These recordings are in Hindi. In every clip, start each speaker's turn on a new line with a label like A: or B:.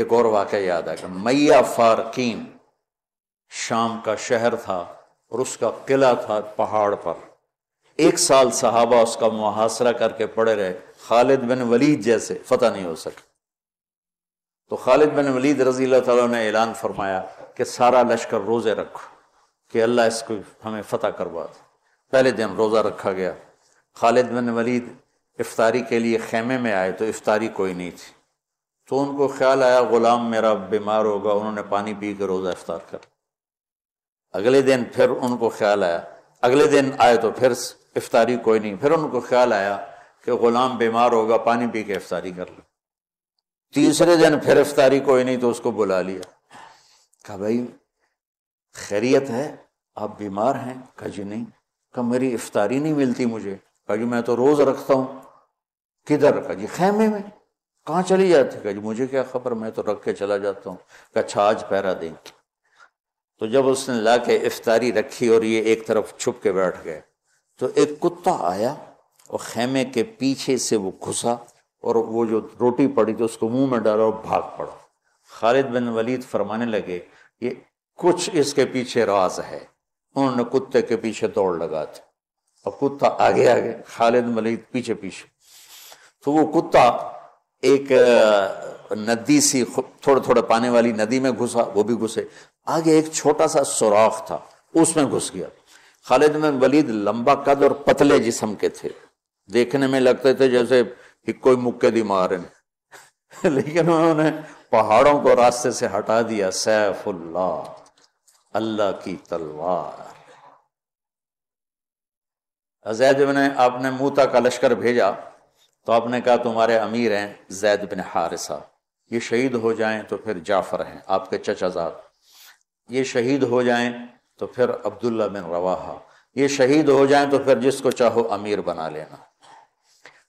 A: एक और वाक़ याद आएगा मैया फारकीन शाम का शहर था और उसका किला था पहाड़ पर एक साल सहाबा उसका मुहासरा करके पड़े रहे खालिद बिन वलीद जैसे फतह नहीं हो सका तो खालिद बिन वलीद रजील तला ने ऐलान फरमाया कि सारा लश्कर रोज़े रखो कि अल्लाह इसको हमें फ़तह करवा दे पहले दिन रोज़ा रखा गया खालिद बिन वलीद इफ्तारी के लिए खेमे में आए तो इफ्तारी कोई नहीं थी तो उनको ख्याल आया गुलाम मेरा बीमार होगा उन्होंने पानी पी के रोज़ा इफ्तार कर अगले दिन फिर उनको ख्याल आया अगले दिन आए तो फिर इफ्तारी कोई नहीं फिर उनको ख्याल आया कि गुलाम बीमार होगा पानी पी के इफ्तारी कर लो तीसरे दिन फिर इफ्तारी कोई नहीं तो उसको बुला लिया कहा भाई खैरियत है आप बीमार हैं कहा जी नहीं कहा मेरी इफ्तारी नहीं मिलती मुझे कहा जी मैं तो रोज़ रखता हूँ किधर रखा जी खेमे में कहाँ चली जाती है मुझे क्या खबर मैं तो रख के चला जाता हूँ अच्छा आज पैरा देंगे तो जब उसने ला के इफ्तारी रखी और ये एक तरफ छुप के बैठ गए तो एक कुत्ता आया और खेमे के पीछे से वो घुसा और वो जो रोटी पड़ी थी उसको मुंह में डाला और भाग पड़ा खालिद बिन वलीद फरमाने लगे ये कुछ इसके पीछे राज है उन्होंने कुत्ते के पीछे दौड़ लगा था और कुत्ता आगे आगे खालिद वलीद पीछे पीछे तो वो कुत्ता एक नदी सी थोड़ा थोड़ा पानी वाली नदी में घुसा वो भी घुसे आगे एक छोटा सा सुराख था उसमें घुस गया खालिद में वलीद लंबा कद और पतले जिसम के थे देखने में लगते थे जैसे कोई मुक्के दी मारे लेकिन उन्होंने पहाड़ों को रास्ते से हटा दिया सैफुल्ला अल्लाह की तलवार अजैद ने आपने मूता का लश्कर भेजा तो आपने कहा तुम्हारे अमीर हैं जैद बिन हारिसा ये शहीद हो जाएं तो फिर जाफ़र हैं आपके चचाजाद ये शहीद हो जाएं तो फिर अब्दुल्ला बिन रवाहा ये शहीद हो जाएं तो फिर जिसको चाहो अमीर बना लेना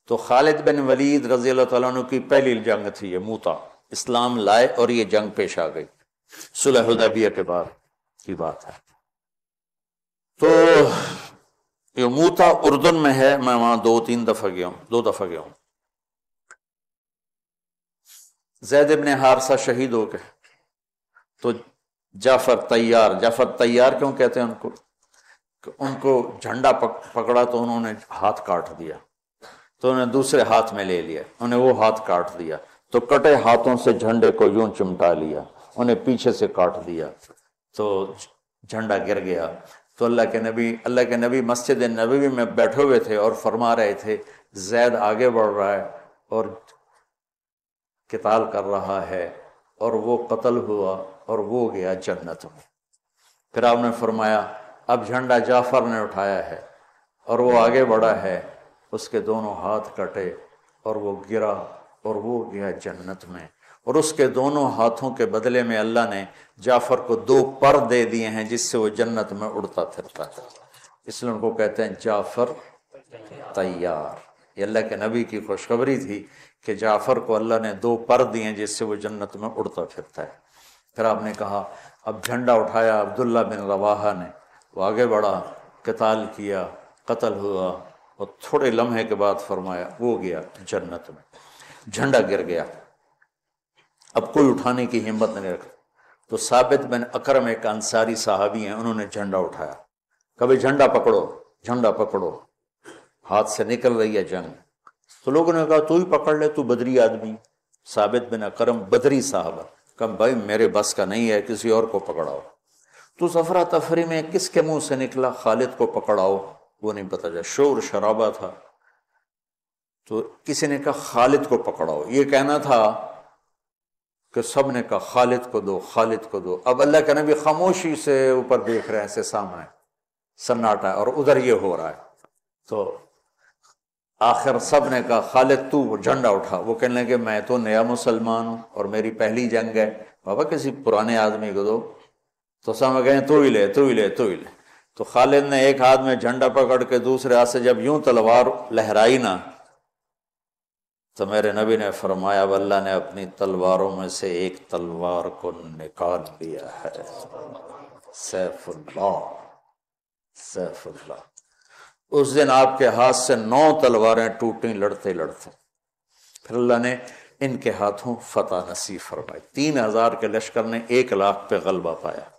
A: तो खालिद बिन वलीद रजी तु की पहली जंग थी ये मूता इस्लाम लाए और ये जंग पेश आ गई सुलहदबिया के बाद की बात है तो गमूता उर्दन में है मैं वहां दो तीन दफा गया हूं दो दफा गया हूं जैद इबन हारसा शहीद हो गए तो जाफर तैयार जाफर तैयार क्यों कहते हैं उनको उनको झंडा पक, पकड़ा तो उन्होंने हाथ काट दिया तो उन्होंने दूसरे हाथ में ले लिया उन्हें वो हाथ काट दिया तो कटे हाथों से झंडे को यूं चिमटा लिया उन्हें पीछे से काट दिया तो झंडा गिर गया तो अल्लाह के नबी अल्लाह के नबी मस्जिद नबी में बैठे हुए थे और फरमा रहे थे जैद आगे बढ़ रहा है और किताल कर रहा है और वो कत्ल हुआ और वो गया जन्नत में फिर आपने फरमाया अब झंडा जाफर ने उठाया है और वो आगे बढ़ा है उसके दोनों हाथ कटे और वो गिरा और वो गया जन्नत में और उसके दोनों हाथों के बदले में अल्लाह ने जाफर को दो पर दे दिए हैं जिससे वो जन्नत में उड़ता फिरता है इसलिए उनको कहते हैं जाफर तैयार ये अल्लाह के नबी की खुशखबरी थी कि जाफर को अल्लाह ने दो पर दिए जिससे वो जन्नत में उड़ता फिरता है फिर आपने कहा अब झंडा उठाया अब्दुल्ला बिन रवाहा ने वो आगे बढ़ा कताल किया कत्ल हुआ और थोड़े लम्हे के बाद फरमाया वो गया जन्नत में झंडा गिर गया अब कोई उठाने की हिम्मत नहीं रखता तो साबित बिन अकरम एक अंसारी साहबी हैं उन्होंने झंडा उठाया कभी झंडा पकड़ो झंडा पकड़ो हाथ से निकल रही है जंग तो लोगों ने कहा तू ही पकड़ ले तू बदरी आदमी साबित बिन अकरम बदरी साहब कम भाई मेरे बस का नहीं है किसी और को पकड़ाओ तो सफरा तफरी में किसके मुंह से निकला खालिद को पकड़ाओ वो नहीं पता जा शोर शराबा था तो किसी ने कहा खालिद को पकड़ाओ ये कहना था कि सब ने कहा खालिद को दो खालिद को दो अब अल्लाह के नबी खामोशी से ऊपर देख रहे हैं ऐसे सामने सन्नाटा और उधर ये हो रहा है तो आखिर सब ने कहा खालिद तू झंडा उठा वो कहने लगे मैं तो नया मुसलमान हूं और मेरी पहली जंग है बाबा किसी पुराने आदमी को दो तो समय कहें तू ही ले तू ही ले तू ही ले तो खालिद ने एक हाथ में झंडा पकड़ के दूसरे हाथ से जब यूं तलवार लहराई ना तो मेरे नबी ने फरमाया अल्लाह ने अपनी तलवारों में से एक तलवार को निकाल लिया है सैफुल्ला सैफुल्ला उस दिन आपके हाथ से नौ तलवारें टूटी लड़ते लड़ते फिर अल्लाह ने इनके हाथों फतह नसीब फरमाई तीन हजार के लश्कर ने एक लाख पे गलबा पाया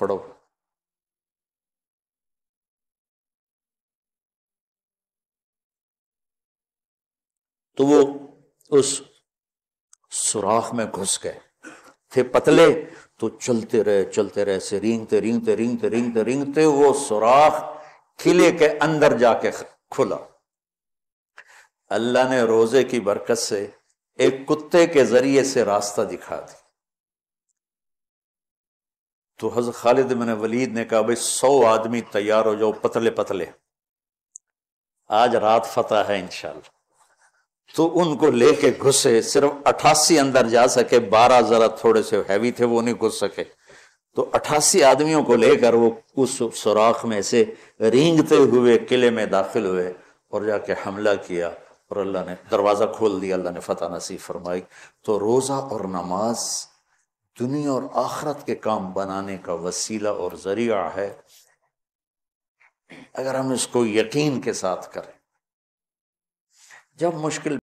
A: पढ़ो तो वो उस सुराख में घुस गए थे पतले तो चलते रहे चलते रहे से रिंगते रिंगते रिंगते रिंगते रिंगते वो सुराख किले के अंदर जाके खुला अल्लाह ने रोजे की बरकत से एक कुत्ते के जरिए से रास्ता दिखा दिया तो हज खालिद मैंने वलीद ने कहा भाई सौ आदमी तैयार हो जाओ पतले पतले आज रात फतह है इंशाल्लाह तो उनको लेके घुसे सिर्फ अट्ठासी अंदर जा सके बारह जरा थोड़े से हैवी थे वो नहीं घुस सके तो अट्ठासी आदमियों को लेकर वो उस सुराख में से रींगते हुए किले में दाखिल हुए और जाके हमला किया और अल्लाह ने दरवाज़ा खोल दिया अल्लाह ने फतेह नसीब फरमाई तो रोज़ा और नमाज दुनिया और आखरत के काम बनाने का वसीला और ज़रिया है अगर हम इसको यकीन के साथ करें जब मुश्किल